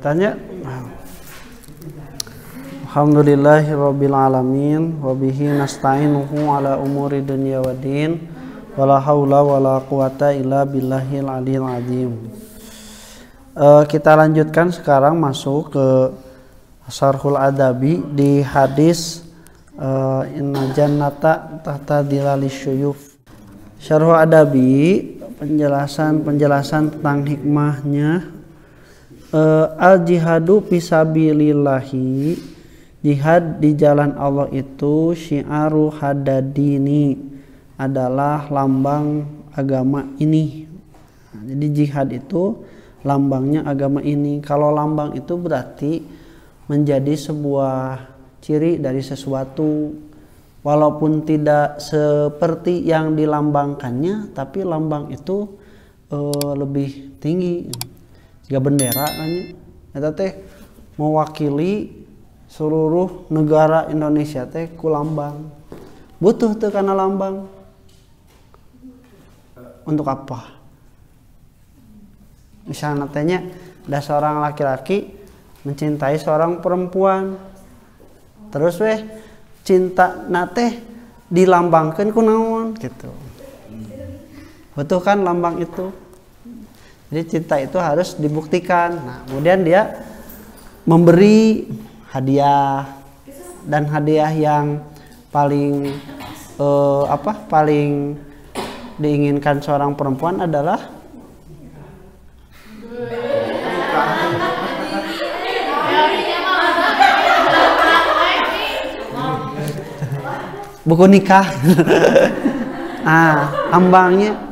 ditanya Alhamdulillahi Rabbil Alamin Wabihi nasta'inuhu ala umuri dunia wa din Wala hawla wala quwata illa billahil alil adim uh, eh, Kita lanjutkan sekarang masuk ke Sarhul Adabi Di hadis uh, Inna jannata tahta dilali syuyuf Sarhul Adabi Penjelasan-penjelasan tentang hikmahnya uh, eh, al jihadu fisabilillahi jihad di jalan Allah itu syiaru hadadini adalah lambang agama ini nah, jadi jihad itu lambangnya agama ini kalau lambang itu berarti menjadi sebuah ciri dari sesuatu walaupun tidak seperti yang dilambangkannya tapi lambang itu uh, lebih tinggi ya bendera nanya eta teh mewakili seluruh negara Indonesia teh ku lambang butuh tuh karena lambang untuk apa misalnya tanya ada seorang laki-laki mencintai seorang perempuan terus weh cinta nate dilambangkan ku naon gitu butuh kan lambang itu jadi cinta itu harus dibuktikan. Nah, kemudian dia memberi hadiah dan hadiah yang paling eh, apa? paling diinginkan seorang perempuan adalah buku nikah. ah, ambangnya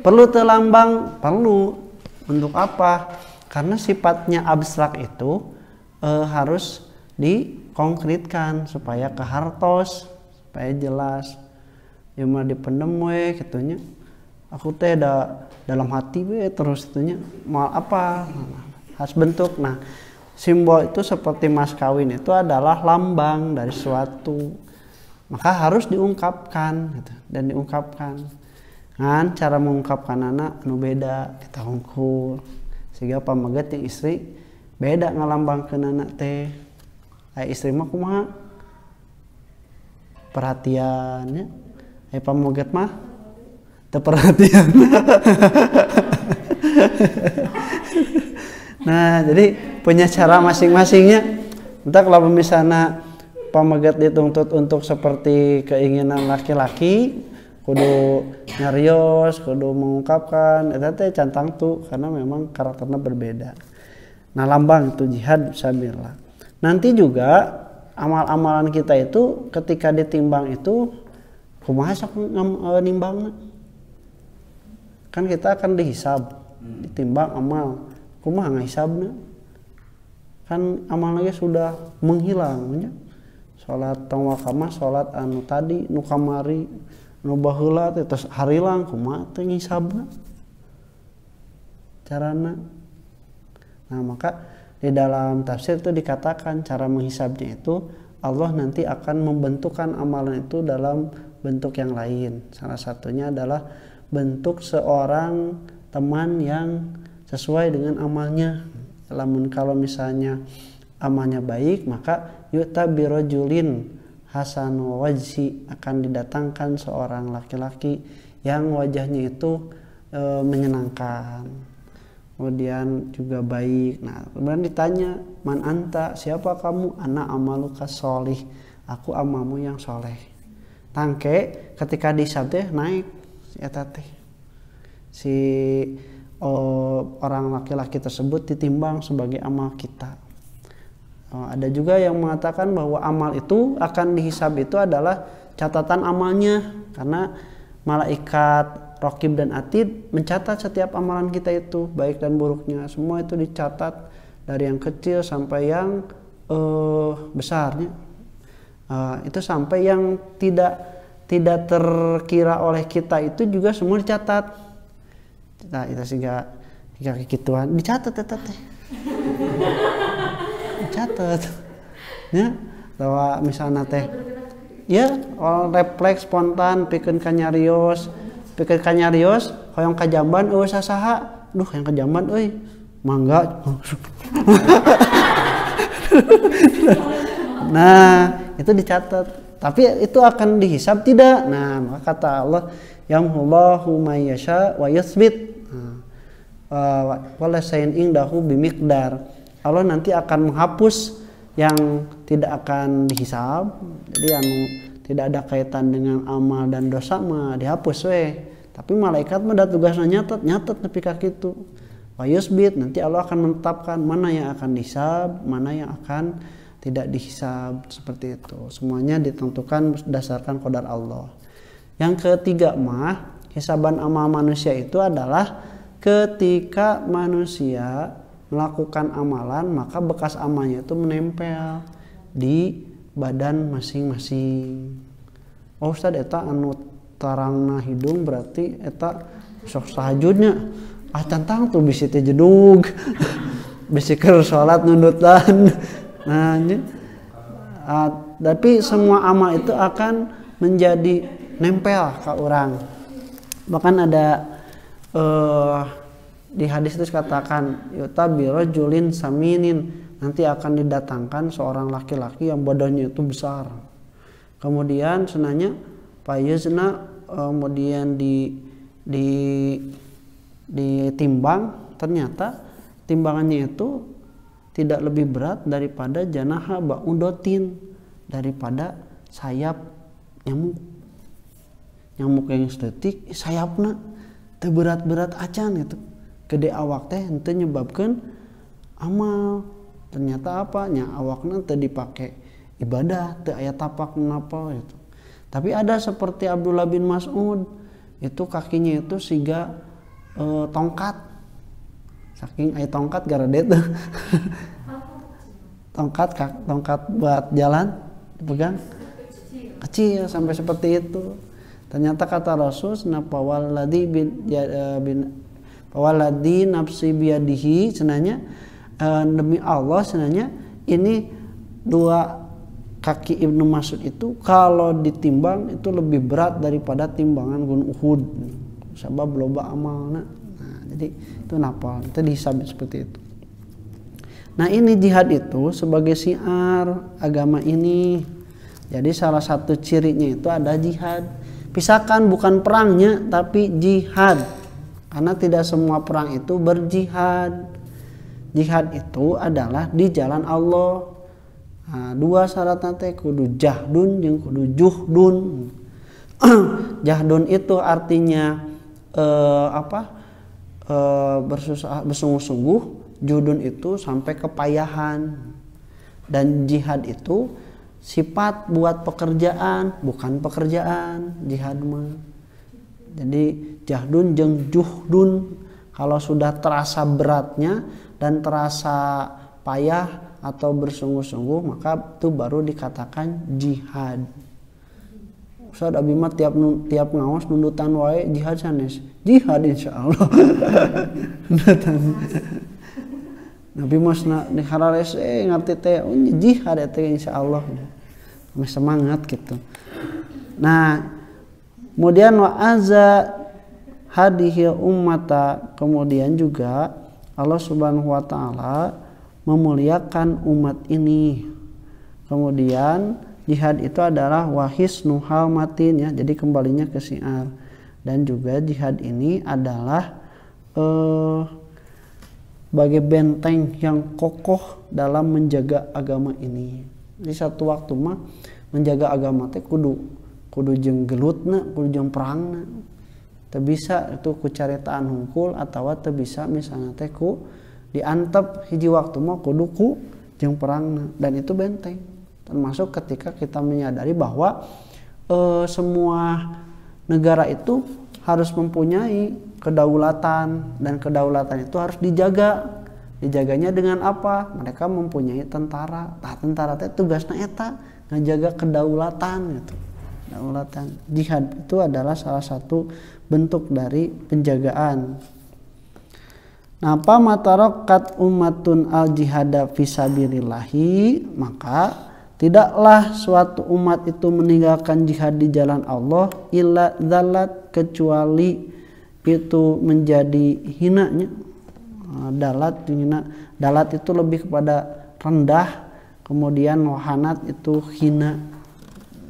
Perlu terlambang Perlu. Untuk apa? Karena sifatnya abstrak itu e, harus dikonkretkan supaya kehartos, supaya jelas. yang dipendem we kitunya. Aku teh ada dalam hati we terus itunya mau apa? Harus bentuk. Nah, simbol itu seperti mas kawin itu adalah lambang dari suatu maka harus diungkapkan gitu, dan diungkapkan ngan cara mengungkapkan anak nu beda kita hongkul sehingga pamaget yang istri beda ngalambang ke anak teh ay istri mah kumaha perhatiannya ay pamaget mah perhatian nah jadi punya cara masing-masingnya entah kalau misalnya pamaget dituntut untuk seperti keinginan laki-laki kudu nyarios kudu mengungkapkan eta teh cantang tuh karena memang karakternya berbeda nah lambang itu jihad sabirlah nanti juga amal-amalan kita itu ketika ditimbang itu kumaha sok e, nimbang kan kita akan dihisab hmm. ditimbang amal kumaha ngahisabna kan amalnya sudah menghilang sholat tong wakama sholat anu tadi nukamari nu baheula teh tos harilang kumaha teh ngisabna carana nah maka di dalam tafsir itu dikatakan cara menghisabnya itu Allah nanti akan membentukkan amalan itu dalam bentuk yang lain salah satunya adalah bentuk seorang teman yang sesuai dengan amalnya namun kalau misalnya amalnya baik maka yu'ta birojulin Hasan Wajsi akan didatangkan seorang laki-laki yang wajahnya itu e, menyenangkan kemudian juga baik nah kemudian ditanya man anta siapa kamu anak amaluka solih aku amamu yang soleh tangke ketika disabde naik ya tate si oh, orang laki-laki tersebut ditimbang sebagai amal kita Oh, ada juga yang mengatakan bahwa amal itu akan dihisab itu adalah catatan amalnya karena malaikat Rokib dan Atid mencatat setiap amalan kita itu baik dan buruknya semua itu dicatat dari yang kecil sampai yang uh, besarnya uh, itu sampai yang tidak tidak terkira oleh kita itu juga semua dicatat nah itu sehingga hingga kekituan dicatat tetap catet ya bahwa misalnya teh ya all refleks spontan pikun kanyarios pikun kanyarios hoyong kajamban euy saha duh yang kajamban oi, mangga nah itu dicatat tapi itu akan dihisap tidak nah maka kata Allah yamhullahu ma'asya wa yasbit nah, walasain sayin indahu bimikdar Allah nanti akan menghapus yang tidak akan dihisab jadi yang tidak ada kaitan dengan amal dan dosa mah dihapus we tapi malaikat mah ada tugasnya nyatet nyatet kaki itu kitu bit. nanti Allah akan menetapkan mana yang akan dihisab mana yang akan tidak dihisab seperti itu semuanya ditentukan berdasarkan kodar Allah yang ketiga mah hisaban amal manusia itu adalah ketika manusia melakukan amalan maka bekas amalnya itu menempel di badan masing-masing oh Ustaz eta anu tarangna hidung berarti eta sok sahajudnya. ah tentang tuh bisi teh jedug bisi keur salat nundutan nah ah, tapi semua amal itu akan menjadi nempel ke orang bahkan ada uh, di hadis itu dikatakan yuta julin saminin nanti akan didatangkan seorang laki-laki yang badannya itu besar kemudian senanya payuzna kemudian di di ditimbang ternyata timbangannya itu tidak lebih berat daripada janaha ba'udotin daripada sayap nyamuk nyamuk yang sedetik sayapnya berat-berat acan gitu gede awak teh ente nyebabkan amal ternyata apa nya awak nanti dipakai ibadah teh ayat tapak kenapa itu tapi ada seperti Abdullah bin Mas'ud itu kakinya itu siga e, tongkat saking ayat tongkat gara tuh tongkat kak, tongkat buat jalan pegang kecil sampai seperti itu ternyata kata Rasul kenapa waladi bin ya, e, bin waladi nafsi biadihi senanya eh, demi Allah senanya ini dua kaki Ibnu Mas'ud itu kalau ditimbang itu lebih berat daripada timbangan Gunung Uhud. Sebab loba amalna. Nah, jadi itu napa itu dihisab seperti itu. Nah ini jihad itu sebagai siar agama ini. Jadi salah satu cirinya itu ada jihad. Pisahkan bukan perangnya tapi jihad. Karena tidak semua perang itu berjihad. Jihad itu adalah di jalan Allah. Nah, dua syarat nanti kudu jahdun yang kudu juhdun. jahdun itu artinya eh, apa? Eh, bersungguh-sungguh. judun itu sampai kepayahan. Dan jihad itu sifat buat pekerjaan, bukan pekerjaan jihad mah jadi jahdun jeng juhdun kalau sudah terasa beratnya dan terasa payah atau bersungguh-sungguh maka itu baru dikatakan jihad. Ustaz Abi tiap tiap ngawas nundutan wae jihad sanes. Jihad insyaallah. nundutan. Nabi mas na diharares eh ngerti teh oh, jihad ya teh insyaallah. Semangat gitu. Nah, Kemudian wa azza hadihi ummata. Kemudian juga Allah Subhanahu wa taala memuliakan umat ini. Kemudian jihad itu adalah wahis nuhal matin ya. Jadi kembalinya ke siar Dan juga jihad ini adalah eh, sebagai benteng yang kokoh dalam menjaga agama ini. Di satu waktu mah menjaga agama teh kudu kudu jeng gelutna kudu jeng perangna teu bisa itu ku caritaan hungkul atau teu bisa misalnya teh ku diantep hiji waktu mah kudu ku jeng perangna dan itu benteng termasuk ketika kita menyadari bahwa e, semua negara itu harus mempunyai kedaulatan dan kedaulatan itu harus dijaga dijaganya dengan apa mereka mempunyai tentara nah tentara itu tugasnya eta ngajaga kedaulatan gitu daulatan. Jihad itu adalah salah satu bentuk dari penjagaan. Napa matarokat umatun al jihada fisabilillahi maka tidaklah suatu umat itu meninggalkan jihad di jalan Allah illa dalat kecuali itu menjadi hinanya ah, dalat hina dalat itu lebih kepada rendah kemudian wahanat itu hina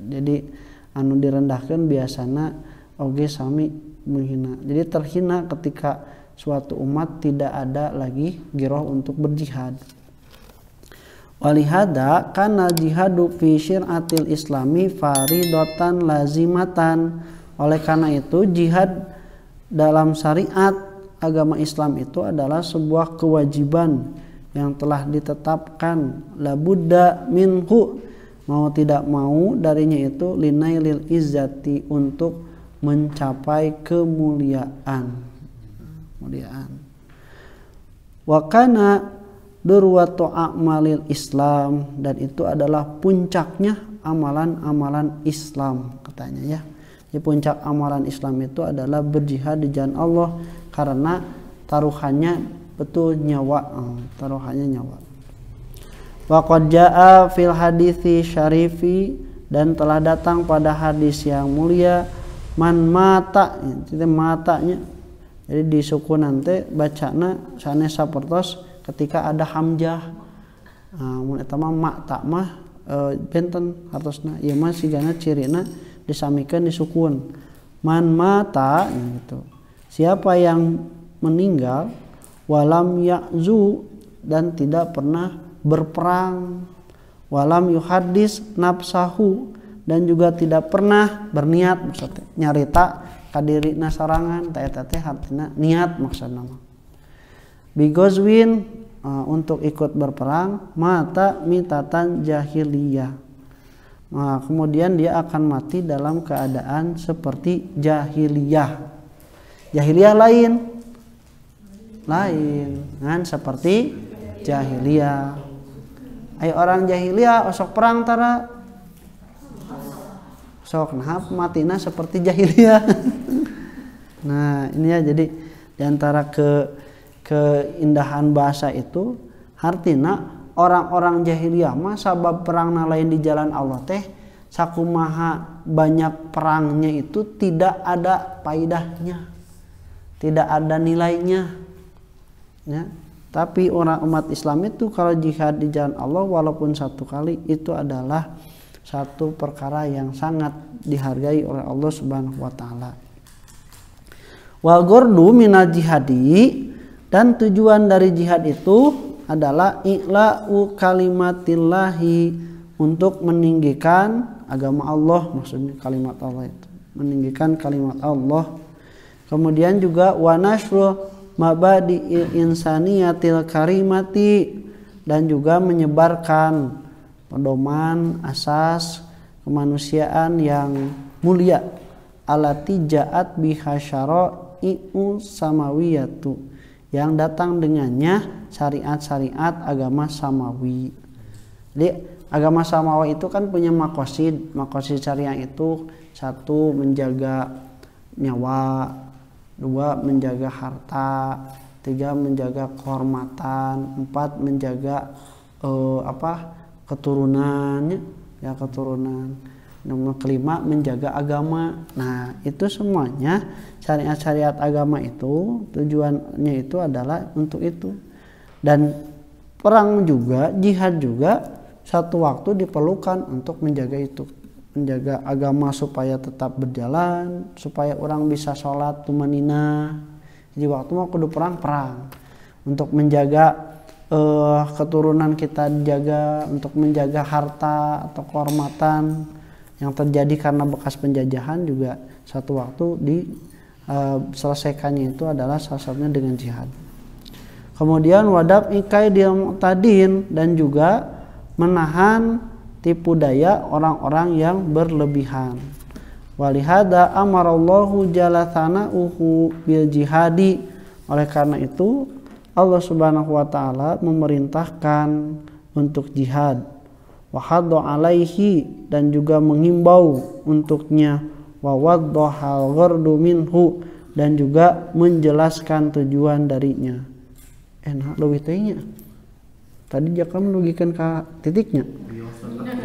jadi anu direndahkan biasanya oge sami menghina jadi terhina ketika suatu umat tidak ada lagi giroh untuk berjihad walihada karena jihadu fi syir'atil islami faridotan lazimatan oleh karena itu jihad dalam syariat agama Islam itu adalah sebuah kewajiban yang telah ditetapkan la buddha minhu mau tidak mau darinya itu lil izati untuk mencapai kemuliaan kemuliaan wakana durwatu a'malil Islam dan itu adalah puncaknya amalan-amalan Islam katanya ya. di puncak amalan Islam itu adalah berjihad di jalan Allah karena taruhannya betul nyawa, hmm, taruhannya nyawa. Wa qad jaa fil hadithi syarifi dan telah datang pada hadis yang mulia man mata itu matanya jadi di suku nanti bacana sanesa sapertos ketika ada hamjah mun eta mah mak tak mah benten hartosna ieu iya mah sigana cirina disamikeun disukun man mata gitu siapa yang meninggal walam yakzu dan tidak pernah berperang walam yuhadis nafsahu dan juga tidak pernah berniat maksudnya nyarita kadiri nasarangan tete teh hartina niat maksudnya bigozwin uh, untuk ikut berperang mata mitatan jahiliyah nah, kemudian dia akan mati dalam keadaan seperti jahiliyah jahiliyah lain lain kan seperti jahiliyah Ayo orang jahiliyah osok perang tara sok nah matina seperti jahiliyah nah ini ya jadi diantara ke keindahan bahasa itu artinya orang-orang jahiliyah mah sabab perang lain di jalan Allah teh sakumaha banyak perangnya itu tidak ada paidahnya tidak ada nilainya ya tapi orang umat Islam itu kalau jihad di jalan Allah walaupun satu kali itu adalah satu perkara yang sangat dihargai oleh Allah Subhanahu wa taala. Wal gordu minal jihadi dan tujuan dari jihad itu adalah ikla'u kalimatillahi untuk meninggikan agama Allah maksudnya kalimat Allah itu meninggikan kalimat Allah kemudian juga wanashru mabadi insaniyatil karimati dan juga menyebarkan pedoman asas kemanusiaan yang mulia alati jaat bihasyara i'u samawiyatu yang datang dengannya syariat-syariat agama samawi. Jadi agama samawi itu kan punya makosid. Makosid syariah itu satu menjaga nyawa, dua menjaga harta tiga menjaga kehormatan empat menjaga uh, apa keturunannya ya keturunan nomor kelima menjaga agama nah itu semuanya syariat-syariat agama itu tujuannya itu adalah untuk itu dan perang juga jihad juga satu waktu diperlukan untuk menjaga itu menjaga agama supaya tetap berjalan supaya orang bisa sholat tumanina jadi waktu mau kudu perang perang untuk menjaga uh, keturunan kita dijaga untuk menjaga harta atau kehormatan yang terjadi karena bekas penjajahan juga satu waktu diselesaikannya eh, uh, itu adalah salah satunya dengan jihad kemudian wadab ikai dia tadin dan juga menahan tipu daya orang-orang yang berlebihan walihada amarallahu jalasana uhu bil jihadi oleh karena itu Allah subhanahu wa ta'ala memerintahkan untuk jihad wahaddo alaihi dan juga menghimbau untuknya wawaddohal ghardu minhu dan juga menjelaskan tujuan darinya enak eh, lebih tehnya tadi jangan merugikan ke titiknya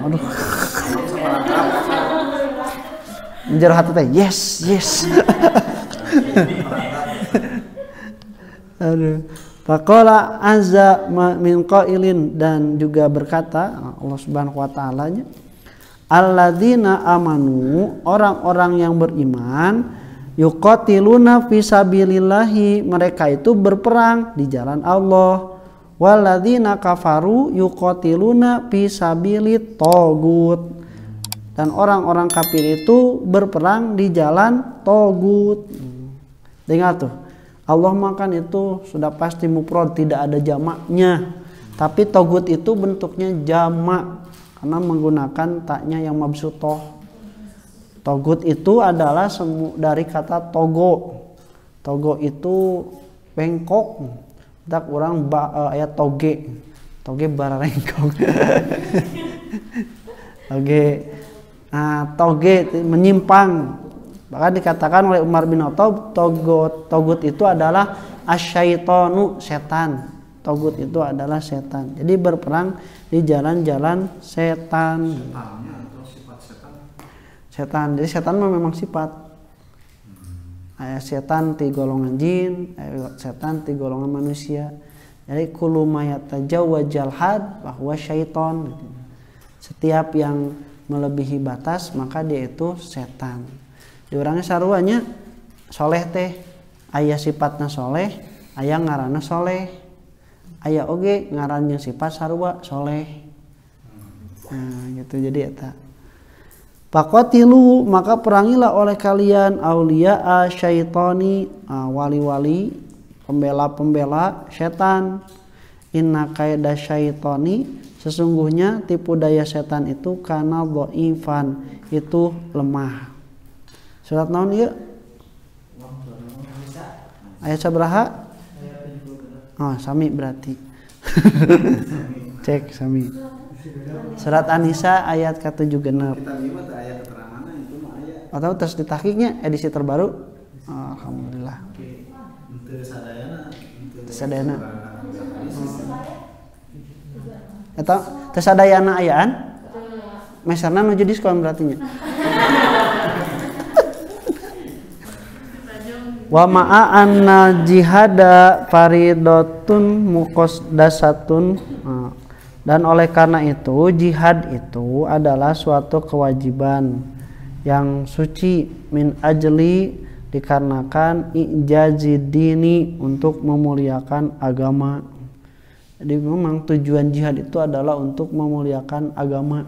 aduh Menjer hati teh yes yes aduh Pakola azza min qailin dan juga berkata Allah Subhanahu wa taala nya alladzina amanu orang-orang yang beriman yuqatiluna fi mereka itu berperang di jalan Allah Waladina kafaru yukotiluna pisabilit togut dan orang-orang kafir itu berperang di jalan togut. Dengar tuh, Allah makan itu sudah pasti muprod tidak ada jamaknya. Tapi togut itu bentuknya jamak karena menggunakan taknya yang mabsutoh. Togut itu adalah dari kata togo. Togo itu bengkok tak orang ba, uh, ayat toge toge bararengkong toge nah, toge menyimpang bahkan dikatakan oleh Umar bin Khattab togot togut itu adalah asyaitonu setan togut itu adalah setan jadi berperang di jalan-jalan setan setan jadi setan memang sifat ayah setan ti golongan jin ayah setan ti golongan manusia jadi tajau wajal had bahwa syaiton setiap yang melebihi batas maka dia itu setan Di orangnya saruanya soleh teh ayah sifatnya soleh ayah ngarana soleh ayah oge ngarannya sifat sarua soleh nah, gitu jadi ya Pakotilu maka perangilah oleh kalian aulia syaitoni ah, wali-wali pembela-pembela setan inna kaida syaitoni sesungguhnya tipu daya setan itu karena boivan itu lemah surat naon yuk iya? ayat sabaraha oh sami berarti cek sami Surat An-Nisa ayat ke-7 genep. Atau terus ditakiknya edisi terbaru. Alhamdulillah. Tersadayana. Atau tersadayana ayaan? Meserna nuju diskon berartinya. Wa ma'a anna jihada faridotun dasatun. Ah. Dan oleh karena itu, jihad itu adalah suatu kewajiban yang suci min ajli dikarenakan ijazi dini untuk memuliakan agama. Jadi memang tujuan jihad itu adalah untuk memuliakan agama.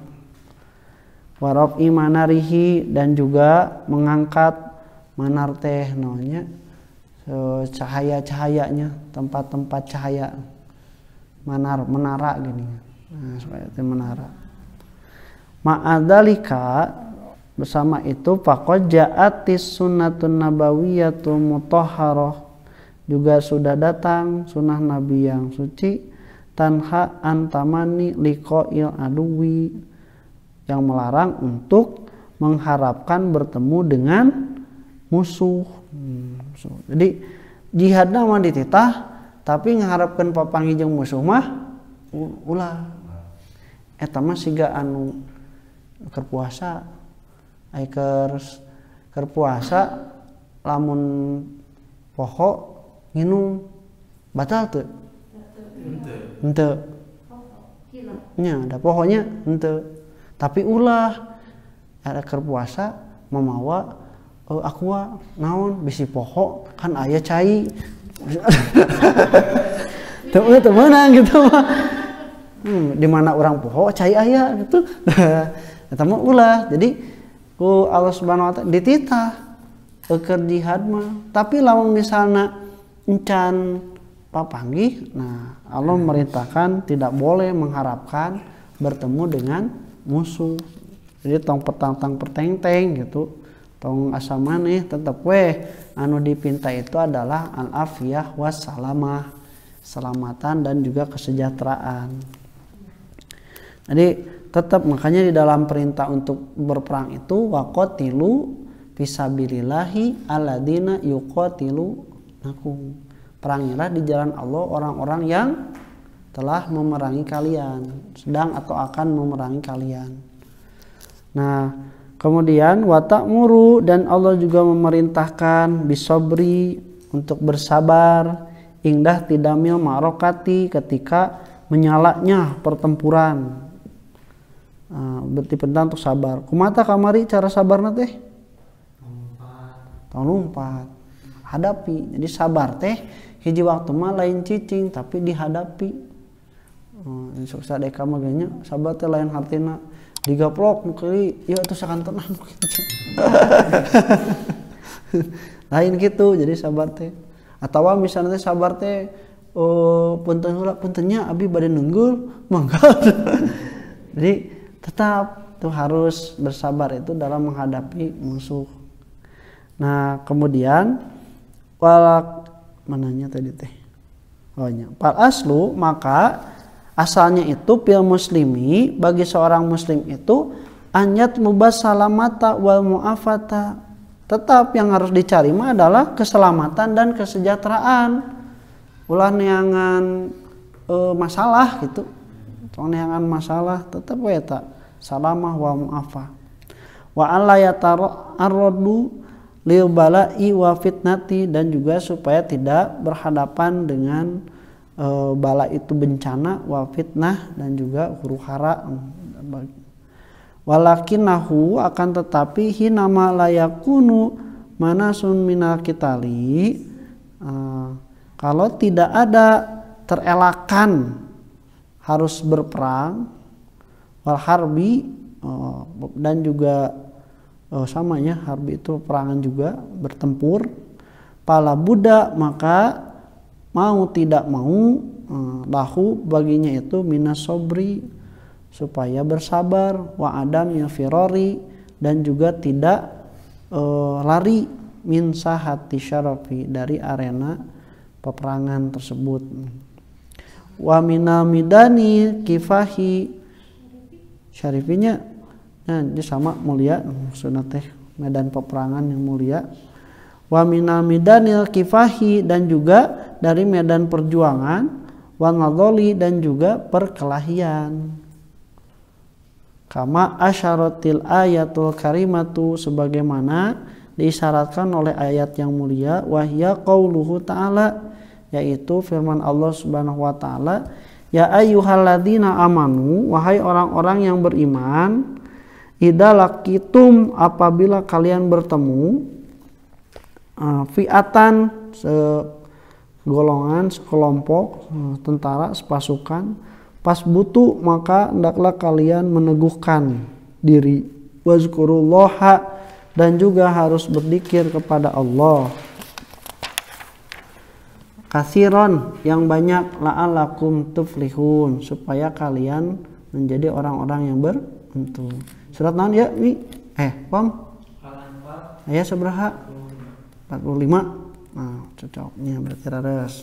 Warof imanarihi dan juga mengangkat manar teknonya, e, cahaya-cahayanya tempat-tempat cahaya manar menara gini Nah, supaya itu menara. Ma'adalika bersama itu fakoh ja'atis sunnatun nabawiyatu mutoharoh juga sudah datang sunnah nabi yang suci tanha antamani likoil aduwi yang melarang untuk mengharapkan bertemu dengan musuh. Hmm, so. Jadi jihad nama dititah tapi mengharapkan papangi jeng musuh mah ulah etama eh, siga anu kerpuasa Aiker kerpuasa lamun poho nginum batal tuh ente nya ada pohonnya ente tapi ulah ada kerpuasa memawa uh, eh, aqua naon bisi poho kan ayah cai temen-temenan gitu mah hmm, di mana orang poho oh, cai ayah gitu eta mah ulah jadi ku Allah subhanahu wa taala dititah keur jihad mah tapi lamun misalnya encan papanggi nah Allah hmm. merintahkan tidak boleh mengharapkan bertemu dengan musuh jadi tong petang tang perteng teng gitu tong asam maneh tetep weh anu dipinta itu adalah al afiyah wassalamah selamatan dan juga kesejahteraan jadi tetap makanya di dalam perintah untuk berperang itu waqatilu fisabilillahi aladina yuqatilu aku Perangilah di jalan Allah orang-orang yang telah memerangi kalian, sedang atau akan memerangi kalian. Nah, kemudian watak muru dan Allah juga memerintahkan bisobri untuk bersabar, indah tidamil marokati ketika menyalaknya pertempuran Nah, berarti penting untuk sabar. Kumata kamari cara sabar nate? Tahun lompat. Hadapi. Jadi sabar teh hiji waktu mah lain cicing tapi dihadapi. Uh, ah, sukses deka maganya sabar teh lain hartina digaplok mukili ya itu sakan tenang gitu. lain gitu jadi sabar teh atau misalnya teh sabar teh Oh, punten puntennya abi badan nenggul mangga jadi tetap tuh harus bersabar itu dalam menghadapi musuh. Nah, kemudian walak mananya tadi teh. ohnya pak aslu maka asalnya itu pil muslimi bagi seorang muslim itu anyat mubas salamata wal muafata. Tetap yang harus dicari mah adalah keselamatan dan kesejahteraan. Ulah neangan e, eh, masalah gitu tong masalah tetap weta salamah wa muafa wa alla yatarodu lil bala'i wa fitnati dan juga supaya tidak berhadapan dengan e, bala itu bencana wa fitnah dan juga huru hara walakinahu akan tetapi hinama layakunu manasun minal kitali e, kalau tidak ada terelakan harus berperang wal harbi eh, dan juga eh, samanya harbi itu perangan juga bertempur pala Buddha maka mau tidak mau eh, lahu baginya itu minas sobri supaya bersabar wa adam ya firori dan juga tidak uh, lari min sahati syarafi dari arena peperangan tersebut wa minamidani kifahi syarifinya nah ya, ini sama mulia maksudnya teh medan peperangan yang mulia wa Midani kifahi dan juga dari medan perjuangan wa dan juga perkelahian kama asyaratil ayatul karimatu sebagaimana disyaratkan oleh ayat yang mulia wahya qauluhu ta'ala yaitu firman Allah Subhanahu wa taala ya ayyuhalladzina amanu wahai orang-orang yang beriman idalakitum apabila kalian bertemu uh, fiatan segolongan sekelompok eh, tentara sepasukan pas butuh maka hendaklah kalian meneguhkan diri wazkurullaha dan juga harus berzikir kepada Allah kasiron yang banyak la'alakum tuflihun supaya kalian menjadi orang-orang yang beruntung surat naon ya mi eh pom ayah seberapa 45 nah cocoknya berarti rares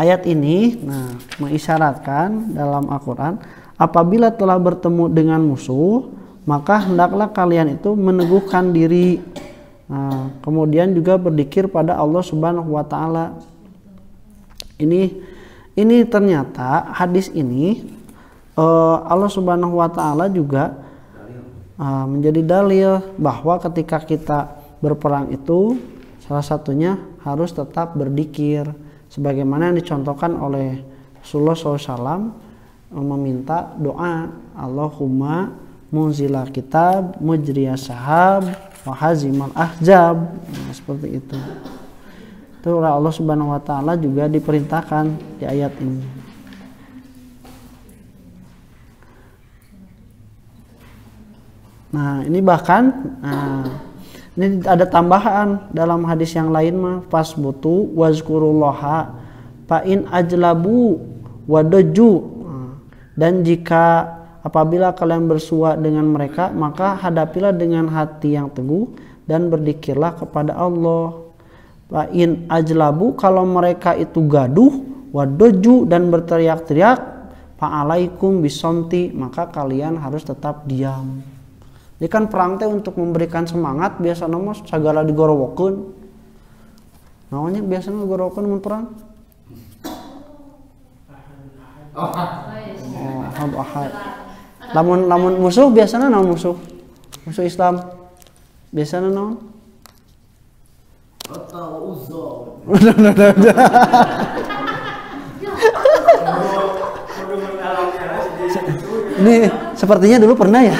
ayat ini nah mengisyaratkan dalam Al-Quran apabila telah bertemu dengan musuh maka hendaklah kalian itu meneguhkan diri nah, kemudian juga berdikir pada Allah Subhanahu wa taala ini ini ternyata hadis ini uh, Allah Subhanahu wa taala juga uh, menjadi dalil bahwa ketika kita berperang itu salah satunya harus tetap berdikir sebagaimana yang dicontohkan oleh Rasulullah SAW eh, meminta doa Allahumma munzila kitab mujriya sahab wahazimal ahzab nah, seperti itu itu oleh Allah Subhanahu wa taala juga diperintahkan di ayat ini. Nah, ini bahkan nah, ini ada tambahan dalam hadis yang lain mah pas butuh wazkurullaha pain ajlabu wadoju dan jika apabila kalian bersua dengan mereka maka hadapilah dengan hati yang teguh dan berdikirlah kepada Allah wa in ajlabu kalau mereka itu gaduh wadoju dan berteriak-teriak fa'alaikum bisonti maka kalian harus tetap diam ini kan perang teh untuk memberikan semangat biasa nomor segala digorowokun namanya biasanya digorowokeun mun perang oh, oh, oh, lamun lamun musuh biasanya namun musuh musuh Islam biasanya nama Udah, udah, udah. Ini sepertinya dulu pernah ya.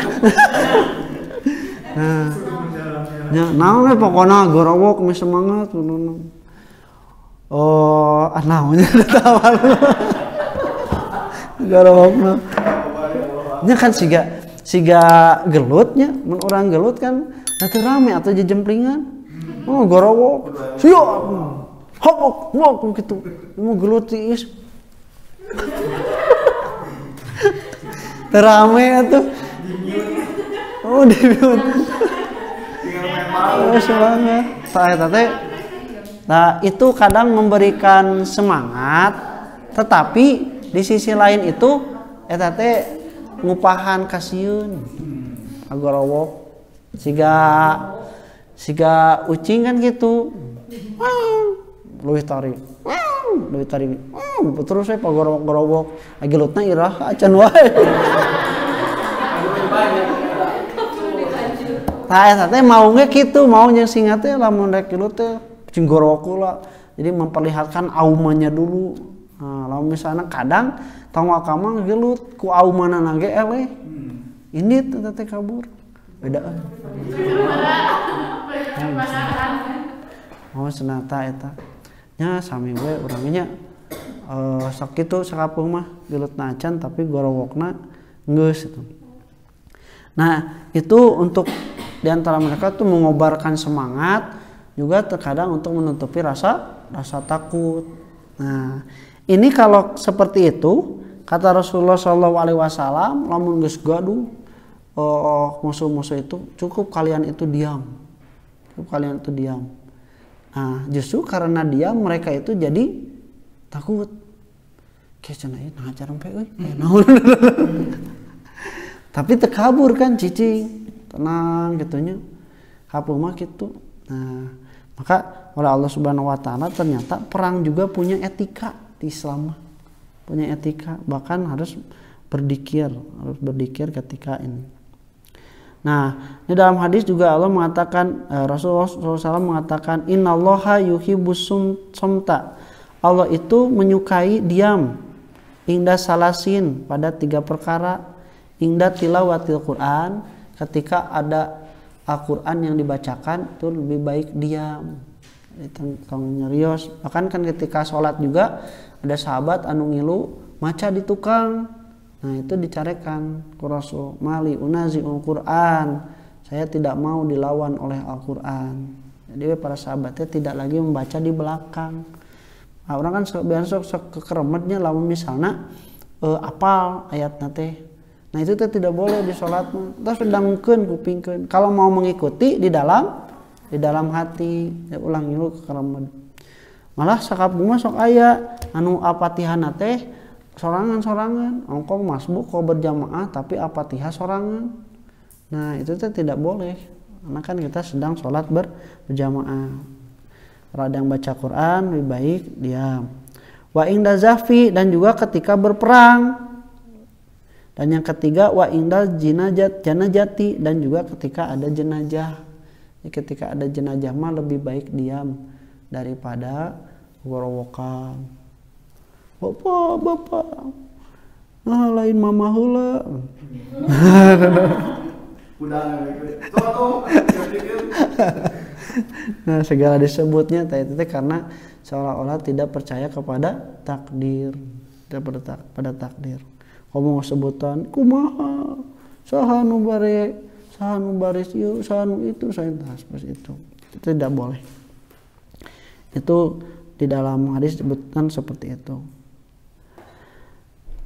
nah, ya, pokoknya gorowok mi semangat. Oh, ah naonnya tahu. Gorowokna. Nya kan siga siga gelutnya, mun orang gelut kan teu rame atau jejemplingan. Oh, hmm, gorowo. Siyo. Hok, hok, gitu. Mau geluti is. Terame tuh. Oh, mute. Oh, semangat. Saya tadi. Nah, itu kadang memberikan semangat, tetapi di sisi lain itu eta teh ngupahan kasieun. agorowo ah, Siga siga ucing kan gitu Luih tarik Luih tarik terus saya pagorobok lagi lutna irah. acan wae Tak eta mau nggak gitu, mau yang singa lamun rek kilu teh jenggoroku lah. Jadi memperlihatkan aumanya dulu. Nah, lalu misalnya kadang tong kamu gelut ku aumana nage eleh. Hmm. Ini teh kabur. Beda. mau oh, senata eta nya sami we orangnya uh, eh, sok itu mah gelut nacan tapi gorowokna ngeus itu nah itu untuk diantara mereka tuh mengobarkan semangat juga terkadang untuk menutupi rasa rasa takut nah ini kalau seperti itu kata Rasulullah Shallallahu Alaihi Wasallam lamun gus gaduh eh, musuh-musuh itu cukup kalian itu diam kalian itu diam nah justru karena diam mereka itu jadi takut kayak cina ini eh, nah jarang eh, hmm. pe tapi terkabur kan cicing tenang gitunya hapu mah gitu nah maka oleh Allah Subhanahu wa taala ternyata perang juga punya etika di Islam punya etika bahkan harus berdikir harus berdikir ketika ini Nah, di dalam hadis juga Allah mengatakan uh, Rasulullah SAW mengatakan innallaha yuhibbus somta. Allah itu menyukai diam. Indah salasin pada tiga perkara. Indah tilawatil Quran ketika ada Al-Quran yang dibacakan itu lebih baik diam. Tong nyerios. Bahkan kan ketika sholat juga ada sahabat anungilu maca di tukang Nah itu dicarekan ku Rasul mali unaziul Quran. Saya tidak mau dilawan oleh Al-Quran. Jadi para sahabatnya tidak lagi membaca di belakang. Nah, orang kan besok sok kekeremetnya lama misalnya eh, apal ayat nate. Nah itu tidak boleh di sholat. Terus sedangkan kupingkan. Kalau mau mengikuti di dalam di dalam hati ya ulangi lu kekeremet. Malah sakap gue sok ayat anu apatihan teh sorangan-sorangan ongkong masbuk kok berjamaah tapi apatiha sorangan nah itu tuh tidak boleh karena kan kita sedang sholat berjamaah radang baca Quran lebih baik diam wa indah zafi dan juga ketika berperang dan yang ketiga wa indal jinajat janajati dan juga ketika ada jenajah ya, ketika ada jenajah mah lebih baik diam daripada gorowokan bapak bapak nah lain mama hula nah segala disebutnya teh karena seolah-olah tidak percaya kepada takdir tidak pada, tak, pada takdir ngomong sebutan kumaha saha nu bare saha baris ieu saha itu saya seperti itu itu tidak boleh itu di dalam hadis disebutkan seperti itu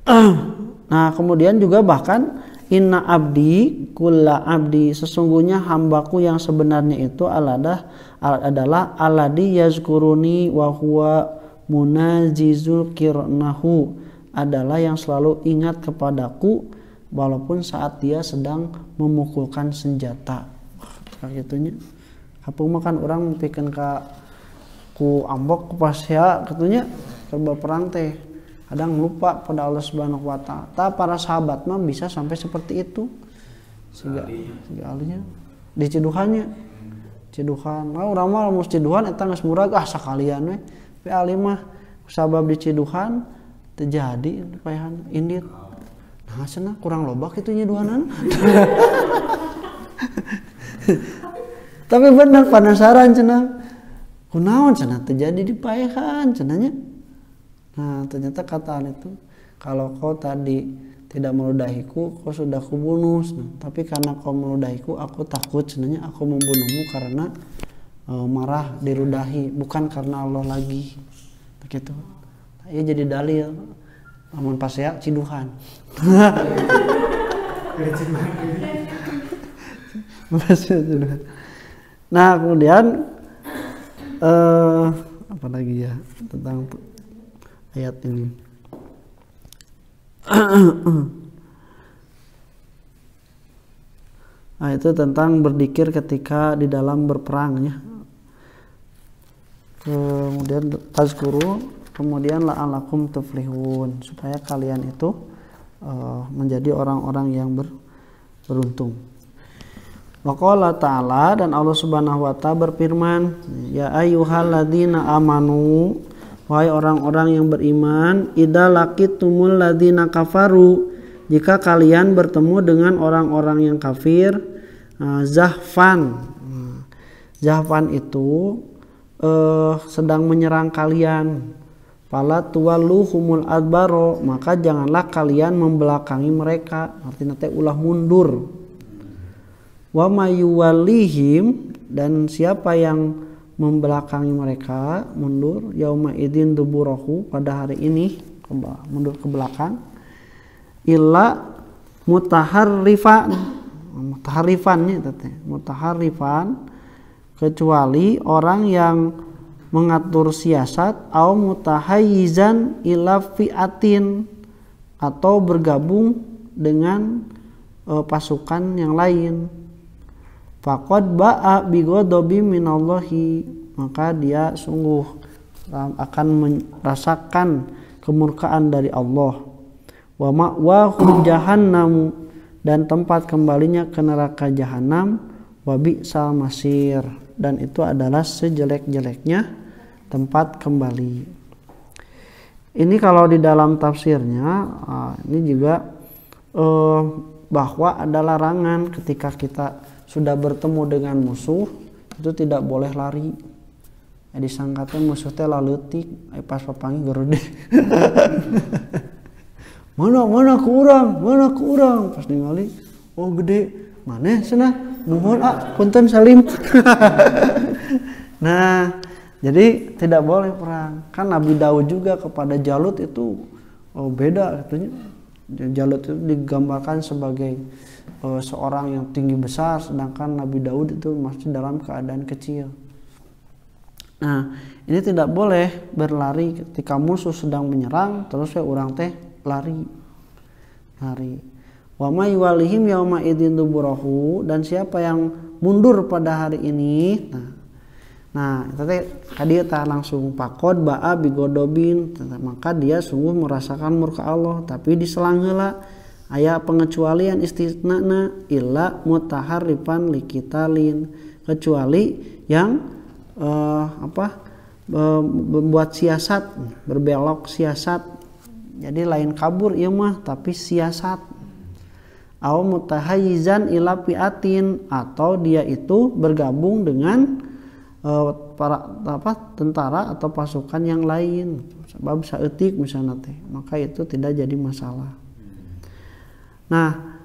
nah kemudian juga bahkan inna abdi kulla abdi sesungguhnya hambaku yang sebenarnya itu aladah adalah aladi yazkuruni wa huwa munajizul kirnahu adalah yang selalu ingat kepadaku walaupun saat dia sedang memukulkan senjata kayak gitunya apa makan orang memikirkan ke ku ambok ku pasya gitunya kerba perang teh kadang lupa pada Allah Subhanahu wa taala para sahabat mah bisa sampai seperti itu sehingga segalinya di ciduhannya ciduhan Mau urang mah mus ceduhan, eta geus murag ah sakalian we Pe ali mah sabab di terjadi, terjadi payahan indit nah cenah kurang lobak itu nyiduhanan tapi benar penasaran cenah kunaon cenah terjadi di payahan cenahnya Nah ternyata kataan itu kalau kau tadi tidak meludahiku, kau sudah kubunuh. Nah, tapi karena kau meludahiku, aku takut sebenarnya aku membunuhmu karena e, marah dirudahi bukan karena Allah lagi. Begitu. Nah, ia jadi dalil. Namun ya, pas ya ciduhan. nah kemudian eh, apa lagi ya tentang ayat ini. nah, itu tentang berdikir ketika di dalam berperang ya. Kemudian tazkuru, kemudian la'alakum tuflihun supaya kalian itu uh, menjadi orang-orang yang ber, beruntung. Waqala ta'ala dan Allah subhanahu wa ta'ala berfirman Ya ayuhaladina amanu Wahai orang-orang yang beriman, idza tumul ladina kafaru, jika kalian bertemu dengan orang-orang yang kafir, uh, zahfan. Hmm. Zahfan itu uh, sedang menyerang kalian. Pala humul adbaro, maka janganlah kalian membelakangi mereka. Artinya teh ulah mundur. Wa mayuwalihim dan siapa yang membelakangi mereka mundur yauma idin duburahu pada hari ini mundur ke belakang illa mutaharrifan mutaharrifannya tete mutaharrifan kecuali orang yang mengatur siasat au mutahayizan ila fiatin atau bergabung dengan eh, pasukan yang lain Fakod ba'a bigodobi minallahi maka dia sungguh akan merasakan kemurkaan dari Allah. Wa ma'wahu jahannam dan tempat kembalinya ke neraka jahanam wa bi'sal masir dan itu adalah sejelek-jeleknya tempat kembali. Ini kalau di dalam tafsirnya ah, ini juga eh, bahwa ada larangan ketika kita sudah bertemu dengan musuh itu tidak boleh lari ya, disangkatnya musuh teh eh, pas papangi gerude mana mana kurang mana kurang pas ningali oh gede mana sana mohon ah punten salim nah jadi tidak boleh perang kan Nabi Daud juga kepada Jalut itu oh beda katanya Jalut itu digambarkan sebagai uh, seorang yang tinggi besar sedangkan Nabi Daud itu masih dalam keadaan kecil. Nah, ini tidak boleh berlari ketika musuh sedang menyerang terus saya orang teh lari. Lari. Wa may walihim yauma idin duburahu dan siapa yang mundur pada hari ini nah Nah, tadi tadi tak langsung pakod ba'a bigodobin, maka dia sungguh merasakan murka Allah, tapi diselang heula aya pengecualian istinana illa mutaharrifan likitalin kecuali yang uh, apa eh, membuat siasat berbelok siasat jadi lain kabur iya mah tapi siasat au mutahayizan ila fiatin atau dia itu bergabung dengan uh, para apa tentara atau pasukan yang lain sebab saeutik misalnya teh maka itu tidak jadi masalah Nah,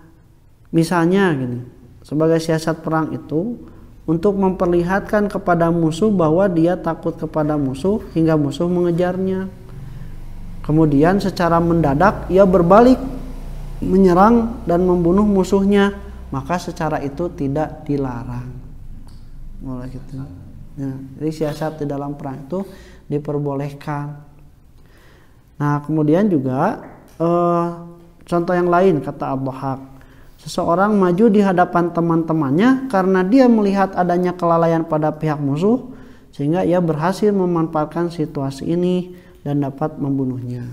misalnya gini, sebagai siasat perang itu untuk memperlihatkan kepada musuh bahwa dia takut kepada musuh hingga musuh mengejarnya. Kemudian secara mendadak ia berbalik menyerang dan membunuh musuhnya, maka secara itu tidak dilarang. Mulai gitu. Ya, jadi siasat di dalam perang itu diperbolehkan. Nah, kemudian juga eh, Contoh yang lain kata Abduhak. Seseorang maju di hadapan teman-temannya karena dia melihat adanya kelalaian pada pihak musuh sehingga ia berhasil memanfaatkan situasi ini dan dapat membunuhnya.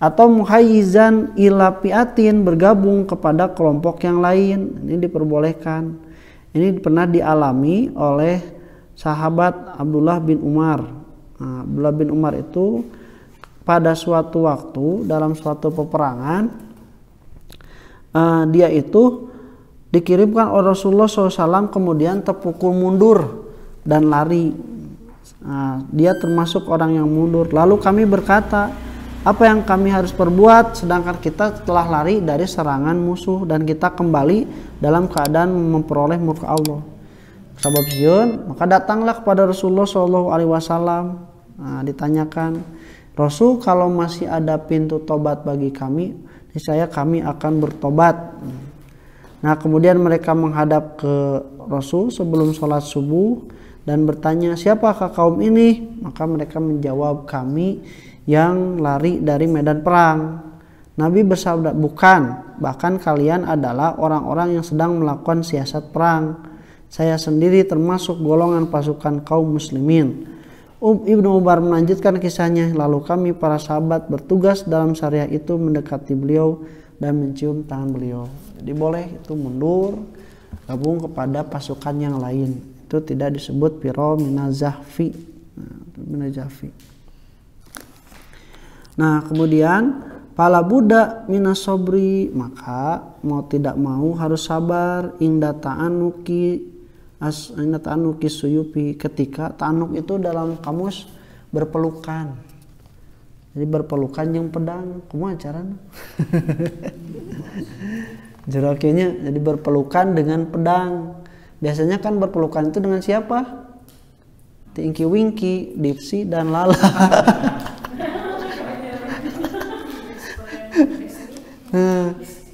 Atau muhayizan ila piatin bergabung kepada kelompok yang lain. Ini diperbolehkan. Ini pernah dialami oleh sahabat Abdullah bin Umar. Nah, Abdullah bin Umar itu pada suatu waktu dalam suatu peperangan uh, dia itu dikirimkan oleh Rasulullah SAW kemudian terpukul mundur dan lari nah, dia termasuk orang yang mundur lalu kami berkata apa yang kami harus perbuat sedangkan kita telah lari dari serangan musuh dan kita kembali dalam keadaan memperoleh murka Allah sabab Zion maka datanglah kepada Rasulullah SAW nah, eh, ditanyakan Rasul kalau masih ada pintu tobat bagi kami, saya kami akan bertobat. Nah kemudian mereka menghadap ke Rasul sebelum sholat subuh dan bertanya siapakah kaum ini? Maka mereka menjawab kami yang lari dari medan perang. Nabi bersabda bukan, bahkan kalian adalah orang-orang yang sedang melakukan siasat perang. Saya sendiri termasuk golongan pasukan kaum muslimin Um, Ibnu Umar melanjutkan kisahnya, lalu kami para sahabat bertugas dalam syariah itu mendekati beliau dan mencium tangan beliau. Jadi boleh itu mundur, gabung kepada pasukan yang lain. Itu tidak disebut piro minazahfi. Nah, minazahfi. Nah kemudian pala Buddha minasobri maka mau tidak mau harus sabar Indata ta'anuki as tanuk suyupi ketika tanuk itu dalam kamus berpelukan jadi berpelukan yang pedang kumaha caranya jerokenya jadi berpelukan dengan pedang biasanya kan berpelukan itu dengan siapa tingki Winky, Dipsy dan Lala.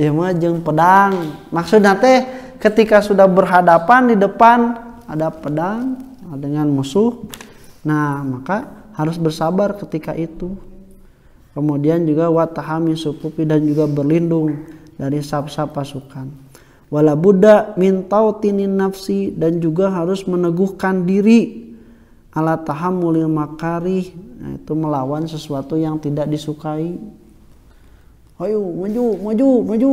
Iya ya mah jeng pedang. Maksudnya teh ketika sudah berhadapan di depan ada pedang dengan musuh nah maka harus bersabar ketika itu kemudian juga watahami sukupi dan juga berlindung dari sap-sap pasukan wala buddha mintau tinin nafsi dan juga harus meneguhkan diri ala taham makarih nah, itu melawan sesuatu yang tidak disukai ayo maju maju maju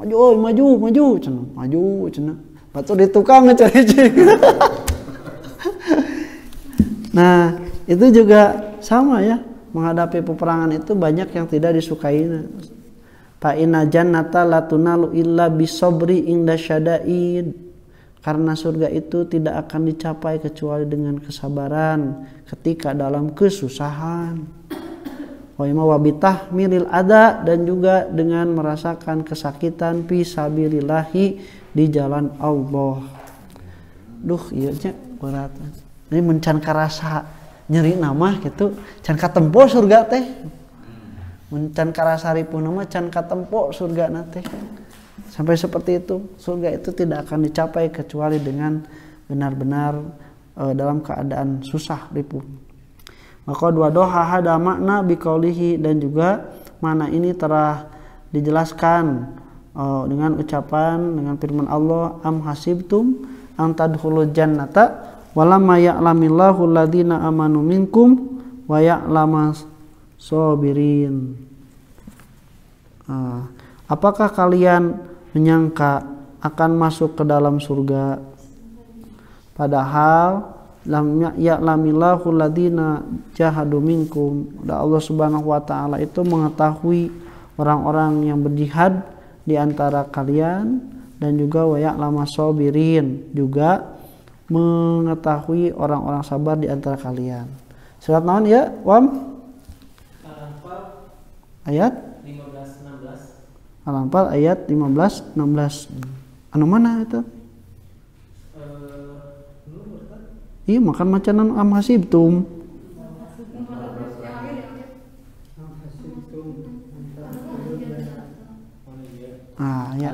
maju oi maju maju cenah maju cenah batu di tukang ngecari nah itu juga sama ya menghadapi peperangan itu banyak yang tidak disukai Pak inna Latuna latunalu illa bisobri inda syada'id karena surga itu tidak akan dicapai kecuali dengan kesabaran ketika dalam kesusahan. Wa wabitah milil ada dan juga dengan merasakan kesakitan pisabilillahi di jalan Allah. Duh, iya cek berat. Ini mencan karasa nyeri nama gitu, can katempo surga teh. Mencan karasari pun nama can katempo surga nate. Sampai seperti itu, surga itu tidak akan dicapai kecuali dengan benar-benar e, dalam keadaan susah ripuh. Maka dua doha ada makna bikaulihi dan juga mana ini telah dijelaskan uh, dengan ucapan dengan firman Allah am hasibtum an jannata walamma ya'lamillahu alladziina amanu minkum wa ya'lamas sobirin uh, ah, apakah kalian menyangka akan masuk ke dalam surga padahal lam ya, ya'lamillahu ladina jahadu minkum dan Allah subhanahu wa ta'ala itu mengetahui orang-orang yang berjihad di antara kalian dan juga wa lama sobirin juga mengetahui orang-orang sabar di antara kalian surat naon ya wam ayat 15 16 Al-Anfal ayat 15 16 anu mana itu iya makan macanan amasibtum. ah ya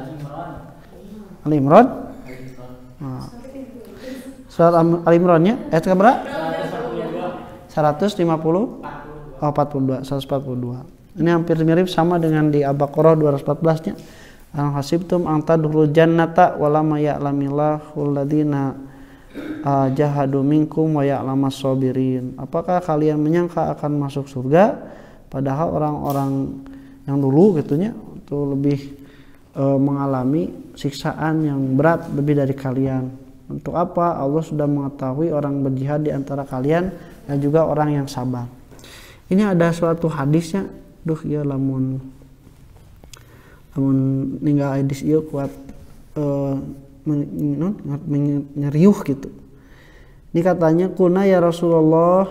Al Imran ah. surat Al Imran ya ayat berapa 150 oh 42 142 ini hampir mirip sama dengan di al 214 nya Al hasibtum antadkhulul jannata wa lam alladziina Ah, jahadu minkum wa ya'lamas sabirin. Apakah kalian menyangka akan masuk surga padahal orang-orang yang dulu gitu gitunya itu lebih uh, mengalami siksaan yang berat lebih dari kalian. Untuk apa? Allah sudah mengetahui orang berjihad di antara kalian dan juga orang yang sabar. Ini ada suatu hadisnya, duh ya lamun lamun ninggal hadis ieu kuat uh, menyeriuh gitu ini katanya kuna ya Rasulullah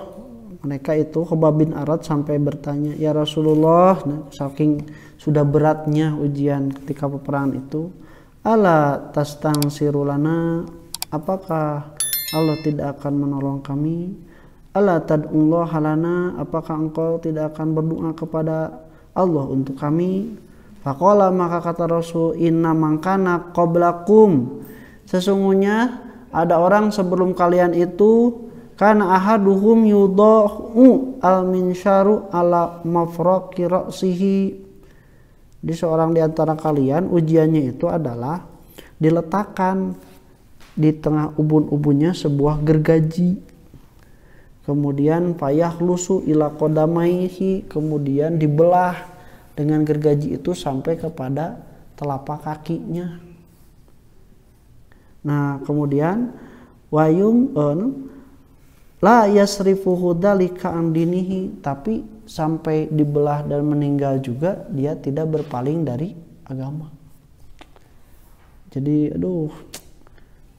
mereka itu Khobab bin Arad sampai bertanya ya Rasulullah nah, saking sudah beratnya ujian ketika peperangan itu ala tastang sirulana apakah Allah tidak akan menolong kami ala tad'ullah halana apakah engkau tidak akan berdoa kepada Allah untuk kami Fakola maka kata Rasul inna mangkana koblakum sesungguhnya ada orang sebelum kalian itu karena ahaduhum yudohu al minsharu ala mafroki roksihi di seorang di antara kalian ujiannya itu adalah diletakkan di tengah ubun-ubunnya sebuah gergaji kemudian payah lusu ila kodamaihi kemudian dibelah dengan gergaji itu sampai kepada telapak kakinya. Nah, kemudian wayung, on eh, la yasrifu hudalika andinihi tapi sampai dibelah dan meninggal juga dia tidak berpaling dari agama. Jadi aduh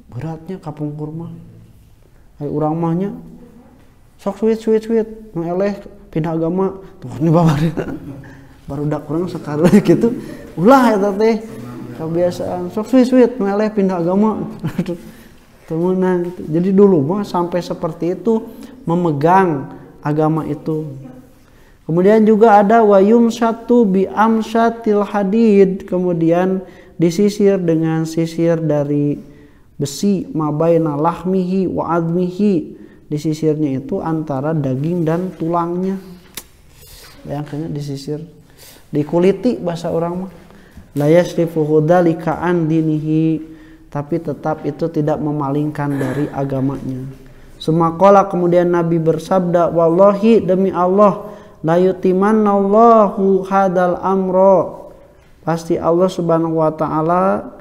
beratnya kapung kurma. Hai urang mahnya sok sweet sweet sweet meleleh pindah agama tuh ini babar baru dak kurang sekali gitu ulah ya tante, kebiasaan sok sweet sweet meleleh pindah agama temenan gitu. jadi dulu mah sampai seperti itu memegang agama itu kemudian juga ada wayum satu bi amsatil hadid kemudian disisir dengan sisir dari besi mabaina lahmihi wa admihi disisirnya itu antara daging dan tulangnya kena disisir dikuliti bahasa orang mah layas yasrifuhu dinihi tapi tetap itu tidak memalingkan dari agamanya semakola kemudian nabi bersabda wallahi demi Allah layutiman allahu hadal amro pasti Allah subhanahu wa ta'ala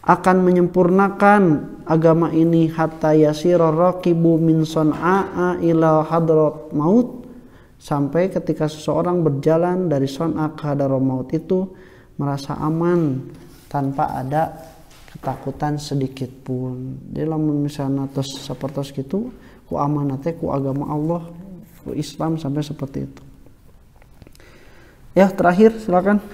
akan menyempurnakan agama ini hatta yasiro raqibu min ila hadrat maut sampai ketika seseorang berjalan dari son'a ke maut itu merasa aman tanpa ada ketakutan sedikit pun. Jadi lamun misalnya terus seperti itu, ku amanatnya ku agama Allah, ku Islam sampai seperti itu. Ya terakhir silakan.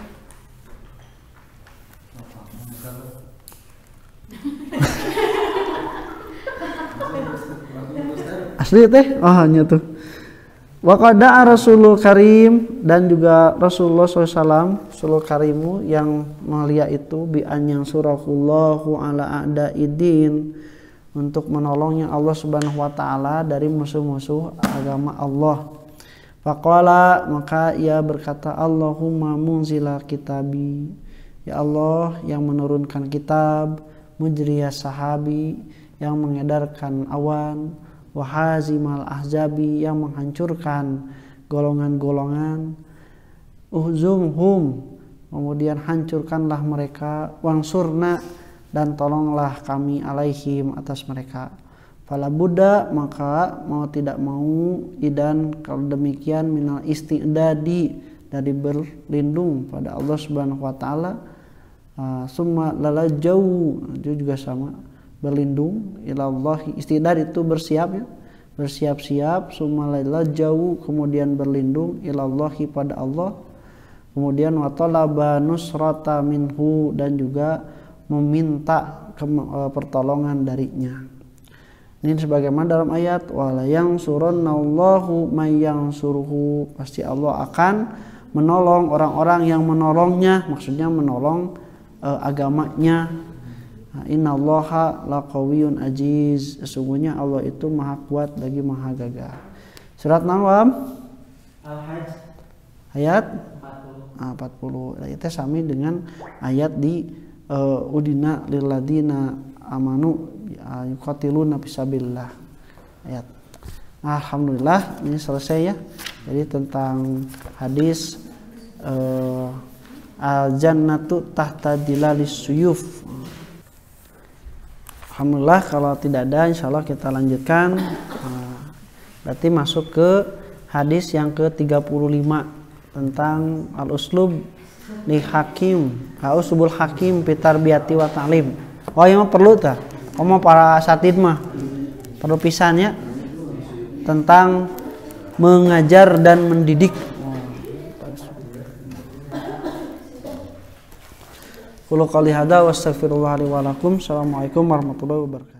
Asli teh, oh hanya tuh. Wakada Rasulul Karim dan juga Rasulullah SAW Rasulul Karimu yang mulia itu bi'an yang surakullahu ala ada idin untuk menolongnya Allah Subhanahu wa taala dari musuh-musuh agama Allah. Fakola maka ia berkata Allahumma munzila kitabi ya Allah yang menurunkan kitab mujriya sahabi yang mengedarkan awan wahazimal ahzabi yang menghancurkan golongan-golongan uhzumhum kemudian hancurkanlah mereka wangsurna dan tolonglah kami alaihim atas mereka Fala Buddha maka mau tidak mau idan kalau demikian minal istiqdadi dari berlindung pada Allah Subhanahu wa taala ah, summa lala jauh itu juga sama berlindung ilallah istidar itu bersiap ya bersiap-siap sumalaila jauh kemudian berlindung ilallahi pada Allah kemudian watolaba nusrata minhu dan juga meminta e, pertolongan darinya ini sebagaimana dalam ayat wala yang surunallahu may mayang suruhu pasti Allah akan menolong orang-orang yang menolongnya maksudnya menolong uh, agamanya Inna allaha laqawiyun ajiz Sesungguhnya Allah itu maha kuat lagi maha gagah Surat Nawam Al-Hajj Ayat 40 ah, 40 Itu sama dengan ayat di uh, Udina lilladina amanu uh, yuqatiluna Ayat Alhamdulillah ini selesai ya Jadi tentang hadis uh, Al-jannatu tahta dilalis suyuf Alhamdulillah kalau tidak ada insya Allah kita lanjutkan eh, berarti masuk ke hadis yang ke-35 tentang al-uslub li hakim al-uslubul hakim pitar biati wa ta'lim oh iya mah perlu tak oh mah para satid mah perlu pisannya tentang mengajar dan mendidik Qulu Assalamualaikum warahmatullahi wabarakatuh.